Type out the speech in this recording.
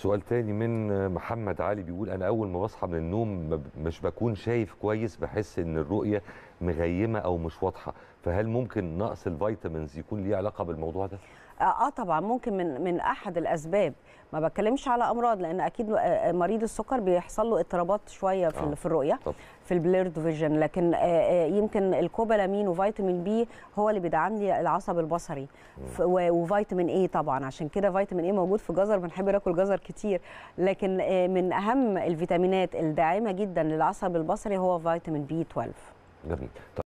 سؤال تاني من محمد علي بيقول انا اول ما بصحى من النوم مش بكون شايف كويس بحس ان الرؤيه مغيمه او مش واضحه فهل ممكن نقص الفيتامينز يكون ليه علاقه بالموضوع ده آه،, اه طبعا ممكن من من احد الاسباب ما بتكلمش على امراض لان اكيد آه، آه، مريض السكر بيحصل له اضطرابات شويه في, آه. في الرؤيه طب. في البليرد فيجن لكن يمكن الكوبالامين وفيتامين بي هو اللي بيدعم لي العصب البصري وفيتامين اي طبعا عشان كده فيتامين اي موجود في جزر بنحب ناكل جزر كتير لكن من اهم الفيتامينات الداعمه جدا للعصب البصري هو فيتامين بي 12 جميل